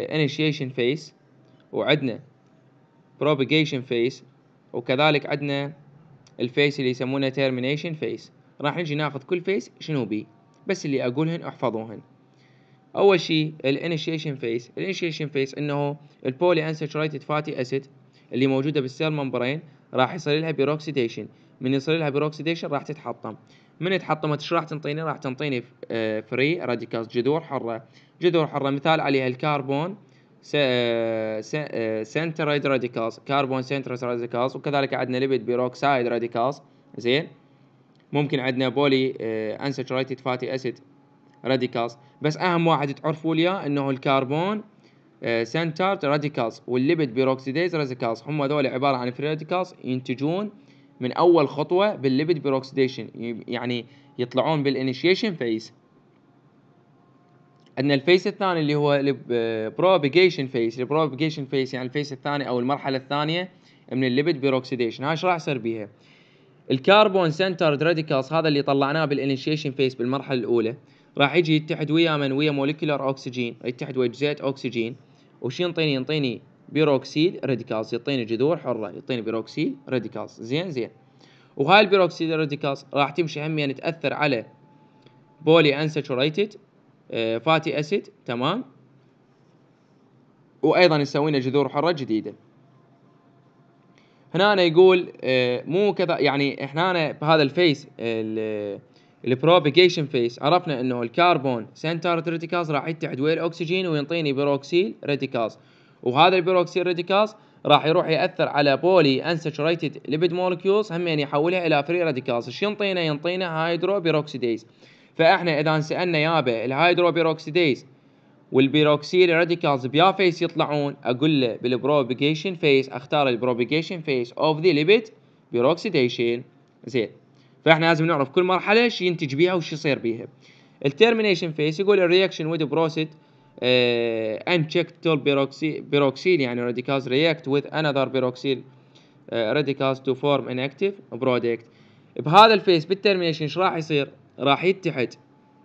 انيشيشن فيس وعندنا بروبيجيشن فيس وكذلك عندنا الفيس اللي يسمونه تيرمينيشن فيس راح نجي ناخذ كل فيس شنو بيه بس اللي اقولهن احفظوهن اول شيء الانيشيشن فيس الانيشيشن فيس انه البولي انساتشوريتد فاتي اسيد اللي موجوده بالسيل ممبرين راح يصير لها بيروكسيديشن من يصير لها بيروكسيديشن راح تتحطم من تحطمت ايش راح تنطيني راح تنطيني فري راديكالز آه، جذور حره جذور حره مثال عليها الكربون سنترايد راديكالز كربون سنترايد راديكالز وكذلك عندنا ليبيد بيروكسايد راديكالز زين ممكن عندنا بولي انساتشوريتد فاتي اسيد راديكالز بس اهم واحد تعرفوا لي انه الكربون سنترد راديكالز والليبيد بيروكسيديز راديكالز هم هذول عباره عن فري راديكالز ينتجون من اول خطوه بالليبيد بيروكسيديشن يعني يطلعون بالانيشيشن فيز عندنا الفيس الثاني اللي هو البروبيجيشن فيس البروبيجيشن فيس يعني الفيس الثاني او المرحله الثانيه من الليبيد بيروكسيديشن هاي ايش راح يصير بيها الكربون سنترد راديكالز هذا اللي طلعناه بالانيشيشن فيس بالمرحله الاولى راح يجي يتحد ويا من ويا مولكيولر اوكسجين يتحد ويا جزيئه اوكسجين وش ينطيني ينطيني بيروكسيد راديكالز يعطيني جذور حره يعطيني بيروكسيد راديكالز زين زين وهاي البيروكسيد راديكالز راح تمشي هم يعني تاثر على بولي انساتوريتد آه، فاتي اسيد تمام وايضا يسوي لنا جذور حره جديده هنا أنا يقول آه، مو كذا يعني هنا أنا بهذا الفيس البروبيجيشن فيس عرفنا انه الكربون سنتر ريديكالز راح يتعد ويا الاكسجين وينطيني بيروكسيل ريديكالز وهذا البيروكسيل ريديكالز راح يروح ياثر على بولي انساتشوريتد ليبيد مولكيولز هم يعني يحولها الى فري راديكالز ايش ينطينا ينطينا هايدرو بيروكسيديز فاحنا اذا سالنا يابا الهايدرو بيروكسيديز والبيروكسيل راديكالز بيا فيس يطلعون اقول له بالبروبيجيشن فيس اختار البروبيجيشن فيس اوف ذا ليبيد بيروكسيديشن زين فاحنا لازم نعرف كل مرحله ايش ينتج بيها وش يصير بيها الترمينيشن فيس يقول الرياكشن وذ بروسيد uh, unchecked tol بيروكسيل يعني radicals react with another بيروكسيل uh, radicals to form ان اكتيف product بهذا الفيس بالترمينيشن ايش راح يصير؟ راح يتحد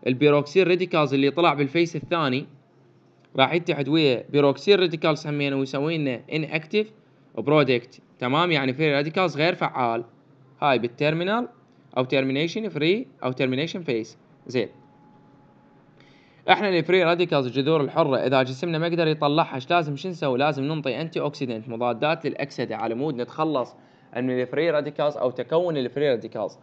البيروكسيل راديكالز اللي طلع بالفيس الثاني راح يتحد ويا بيروكسيل راديكال سمينا ويسوي لنا ان اكتيف برودكت تمام يعني في راديكالز غير فعال هاي بالترمينال او تيرمينيشن فري او تيرمينيشن فيس زين احنا الفري راديكالز الجذور الحره اذا جسمنا ما قدر يطلعها ايش لازم شو نسوي لازم ننطي انتي اوكسيدنت مضادات للاكسده على مود نتخلص من الفري راديكالز او تكون الفري راديكالز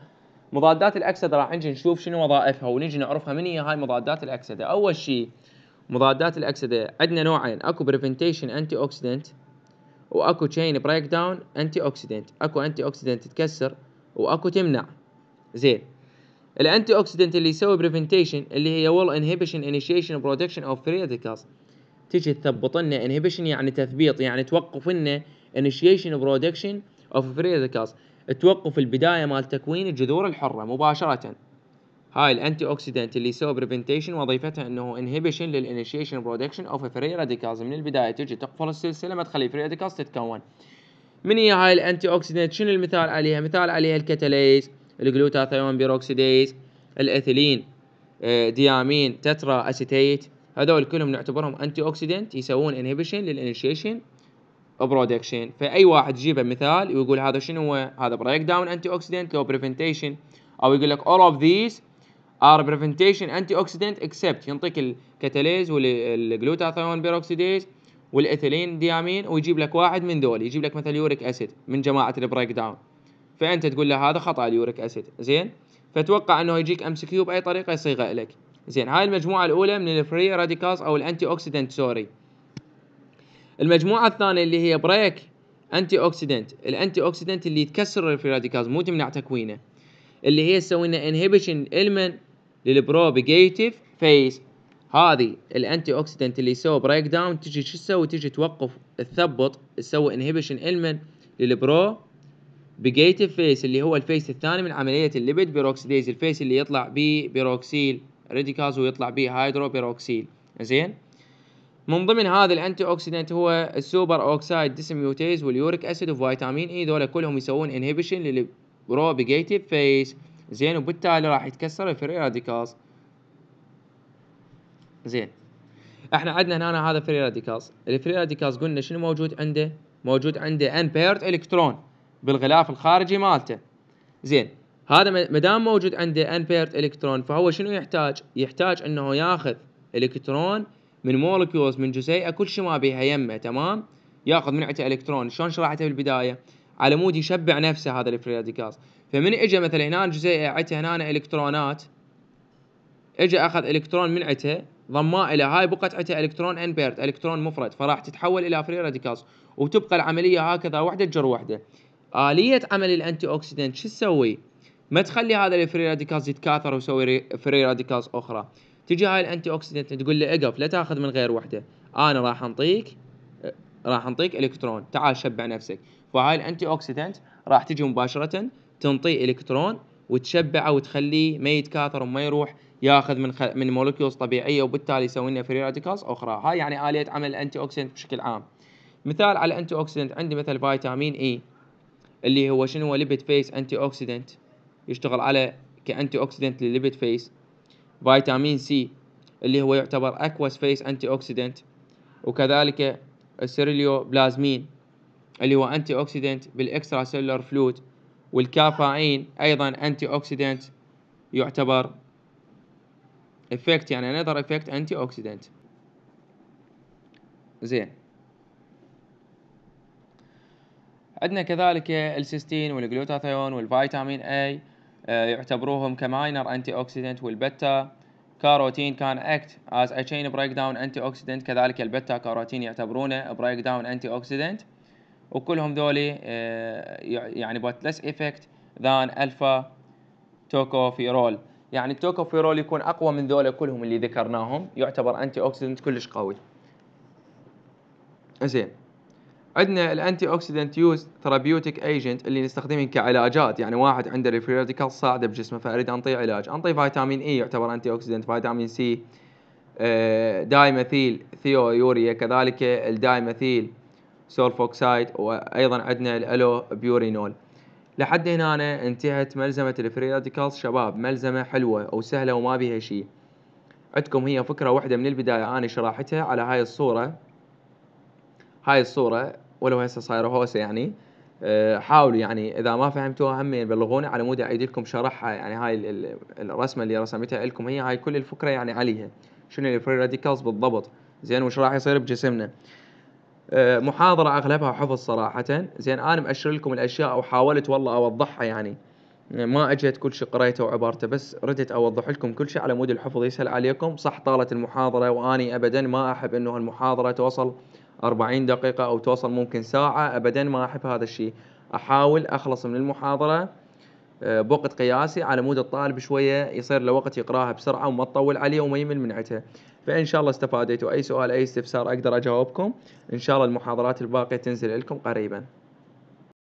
مضادات الاكسده راح نجي نشوف شنو وظائفها ونجي نعرفها من هي هاي مضادات الاكسده اول شيء مضادات الاكسده عندنا نوعين اكو بريفنتيشن انتي اوكسيدنت واكو تشين بريك داون انتي اوكسيدنت اكو انتي اوكسيدنت تكسر واكو تمنع زين الانتي اوكسيدنت اللي يسوي بريفنتيشن اللي هي والله انهبيشن انيشيشن برودكشن اوف فري راديكلز تجي تثبط لنا انهبيشن يعني تثبيط يعني توقف لنا انيشيشن برودكشن اوف فري راديكلز توقف البدايه مال تكوين الجذور الحره مباشره هاي الانتي اوكسيدنت اللي يسوي بريفنتيشن وظيفتها انه انهبيشن للانيشيشن برودكشن اوف فري راديكلز من البدايه تجي تقفل السلسله ما تخلي فري راديكلز تتكون من هي هاي الانتي اوكسيدنت شنو المثال عليها مثال عليها الكتاليز الجلوتاثيون بيروكسيديز الاثيلين آه، ديامين تترا اسيتيت هذول كلهم نعتبرهم انتي اوكسيدنت يسوون انهبيشن للانيشيشن برودكشن فاي واحد يجيبه مثال ويقول هذا شنو هو هذا بريك داون انتي اوكسيدنت لو بريفنتيشن او يقول لك اول اوف ذيس ار بريفنتيشن انتي اوكسيدنت اكسبت ينطيك الكاتاليز والجلوتاثيون بيروكسيديز والاثيلين ديامين ويجيب لك واحد من ذول يجيب لك مثلا يوريك اسيد من جماعه البريك داون فانت تقول له هذا خطا اليوريك اسيد زين فتوقع انه يجيك امس كيو باي طريقه يصيغه لك زين هاي المجموعه الاولى من الفري راديكالز او الانتي اوكسيدنت سوري المجموعه الثانيه اللي هي بريك انتي اوكسيدنت الانتي اوكسيدنت اللي تكسر الفري راديكالز مو تمنع تكوينه اللي هي تسوي لنا انهبيشن المن للبروبيجيتيف فيز هذه الانتي اوكسيدنت اللي يسوي بريك داون تجي شو تسوي تجي توقف تثبط تسوي انهبيشن المن للبرو بجيتيف فيس اللي هو الفيس الثاني من عمليه الليبيد بيروكسيديز الفيس اللي يطلع به بيروكسيل ريديكاز ويطلع به هيدروبيروكسيل زين من ضمن هذا الانتي اوكسيدنت هو السوبر اوكسايد ديسميوتيز واليوريك اسيد وفيتامين اي دول كلهم يسوون انهبيشن للبروبيجيتيف فيس زين وبالتالي راح يتكسر الفري راديكالز زين احنا عندنا هنا هذا فري راديكالز الفري راديكالز قلنا شنو موجود عنده موجود عنده امبيرد الكترون بالغلاف الخارجي مالته زين هذا ما دام موجود عنده ان بيرت الكترون فهو شنو يحتاج يحتاج انه ياخذ الكترون من مولكيولز من جزيئه كل شيء ما بيها يمه تمام ياخذ من الكترون شلون شرحته بالبدايه على مود يشبع نفسه هذا الفري راديكالز فمن اجى مثلا هنا جزيئه عته هنا الكترونات اجى اخذ الكترون من عته ضماه الى هاي بقت عته الكترون انبيرت الكترون مفرد فراح تتحول الى فري راديكالز وتبقى العمليه هكذا وحده تجر وحده آلية عمل الأنتي أوكسيدنت شو تسوي؟ ما تخلي هذا الفري راديكالز يتكاثر ويسوي فري راديكالز أخرى تجي هاي الأنتي أوكسيدنت تقول له اقف لا تاخذ من غير وحدة أنا راح أنطيك راح أنطيك إلكترون تعال شبع نفسك فهاي الأنتي أوكسيدنت راح تجي مباشرة تنطي إلكترون وتشبعه وتخليه ما يتكاثر وما يروح ياخذ من خل... من مولكيولز طبيعيه وبالتالي يسوي لنا فري راديكالز اخرى هاي يعني اليه عمل الانتي اوكسيدنت بشكل عام مثال على الانتي اوكسيدنت عندي مثل فيتامين اي e. اللي هو شنو هو ليبيد فيس انتي اوكسيدنت يشتغل على كانتي اوكسيدنت لليبيد فيس فيتامين سي اللي هو يعتبر اكواس فيس انتي اوكسيدنت وكذلك السيريليو بلازمين اللي هو انتي اوكسيدنت بالاكسترا سيلولر فلويد والكافايين ايضا انتي اوكسيدنت يعتبر افكت يعني انذر افكت انتي اوكسيدنت زين عندنا كذلك السيستين والجلوتاثيون والفيتامين اي آه، يعتبروهم كماينر انتي اوكسيدنت والبتا كاروتين كان اكت از ا تشين بريك داون انتي اوكسيدنت كذلك البتا كاروتين يعتبرونه بريك داون انتي اوكسيدنت وكلهم ذولي آه، يعني بوت لس افكت ذان الفا توكوفيرول يعني التوكوفيرول يكون اقوى من ذولا كلهم اللي ذكرناهم يعتبر انتي اوكسيدنت كلش قوي زين عندنا الانتي اوكسيدنت يوز ثرابيوتيك ايجنت اللي نستخدمه كعلاجات يعني واحد عنده ريفيرتيكال صاعده بجسمه فاريد انطيه علاج انطيه فيتامين اي e، يعتبر انتي اوكسيدنت فيتامين سي آه، ثيو يوريا كذلك الدايميثيل سولفوكسايد وايضا عندنا الالو بيورينول لحد هنا انتهت ملزمه الفري راديكالز شباب ملزمه حلوه او سهله وما بيها شيء عندكم هي فكره واحده من البدايه انا شرحتها على هاي الصوره هاي الصوره ولو هسه صايره هوسه يعني آه، حاولوا يعني اذا ما فهمتوها هم بلغوني على مود اعيد لكم شرحها يعني هاي الرسمه اللي رسمتها لكم هي هاي كل الفكره يعني عليها شنو الفري راديكالز بالضبط زين وش راح يصير بجسمنا آه، محاضره اغلبها حفظ صراحه زين انا مأشر لكم الاشياء وحاولت والله اوضحها يعني ما اجيت كل شيء قريته وعبارته بس ردت اوضح لكم كل شيء على مود الحفظ يسهل عليكم صح طالت المحاضره واني ابدا ما احب انه المحاضره توصل 40 دقيقة أو توصل ممكن ساعة أبدا ما أحب هذا الشيء أحاول أخلص من المحاضرة آه، بوقت قياسي على مود الطالب شوية يصير لوقت يقراها بسرعة وما تطول عليه وما يمل من عتها فإن شاء الله استفاديتوا أي سؤال أي استفسار أقدر أجاوبكم إن شاء الله المحاضرات الباقية تنزل لكم قريباً